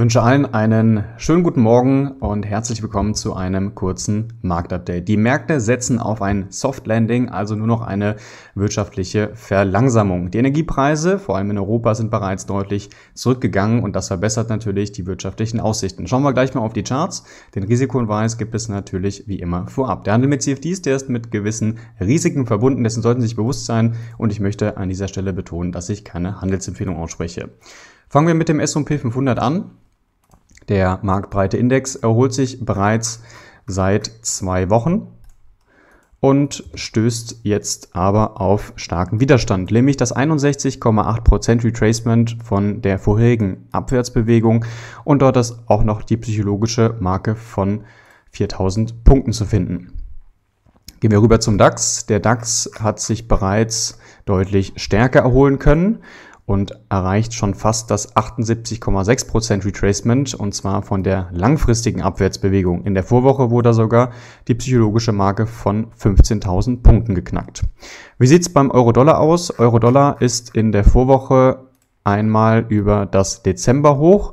wünsche allen einen schönen guten Morgen und herzlich willkommen zu einem kurzen Marktupdate. Die Märkte setzen auf ein Soft Landing, also nur noch eine wirtschaftliche Verlangsamung. Die Energiepreise, vor allem in Europa, sind bereits deutlich zurückgegangen und das verbessert natürlich die wirtschaftlichen Aussichten. Schauen wir gleich mal auf die Charts. Den Risikohinweis gibt es natürlich wie immer vorab. Der Handel mit CFDs, der ist mit gewissen Risiken verbunden, dessen sollten Sie sich bewusst sein und ich möchte an dieser Stelle betonen, dass ich keine Handelsempfehlung ausspreche. Fangen wir mit dem S&P 500 an. Der marktbreite Index erholt sich bereits seit zwei Wochen und stößt jetzt aber auf starken Widerstand, nämlich das 61,8% Retracement von der vorherigen Abwärtsbewegung und dort ist auch noch die psychologische Marke von 4000 Punkten zu finden. Gehen wir rüber zum DAX. Der DAX hat sich bereits deutlich stärker erholen können und erreicht schon fast das 78,6% Retracement und zwar von der langfristigen Abwärtsbewegung. In der Vorwoche wurde sogar die psychologische Marke von 15.000 Punkten geknackt. Wie sieht es beim Euro-Dollar aus? Euro-Dollar ist in der Vorwoche einmal über das Dezemberhoch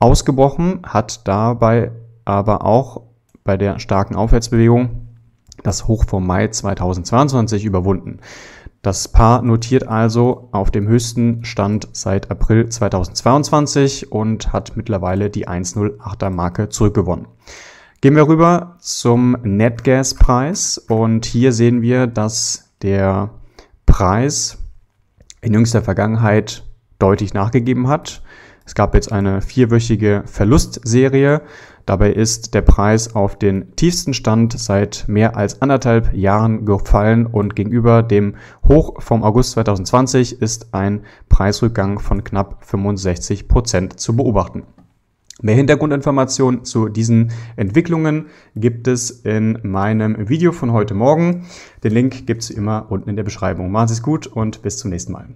ausgebrochen, hat dabei aber auch bei der starken Aufwärtsbewegung das Hoch vom Mai 2022 überwunden. Das Paar notiert also auf dem höchsten Stand seit April 2022 und hat mittlerweile die 108er Marke zurückgewonnen. Gehen wir rüber zum Netgas-Preis und hier sehen wir, dass der Preis in jüngster Vergangenheit deutlich nachgegeben hat. Es gab jetzt eine vierwöchige Verlustserie. Dabei ist der Preis auf den tiefsten Stand seit mehr als anderthalb Jahren gefallen und gegenüber dem Hoch vom August 2020 ist ein Preisrückgang von knapp 65 Prozent zu beobachten. Mehr Hintergrundinformationen zu diesen Entwicklungen gibt es in meinem Video von heute Morgen. Den Link gibt es immer unten in der Beschreibung. Machen Sie es gut und bis zum nächsten Mal.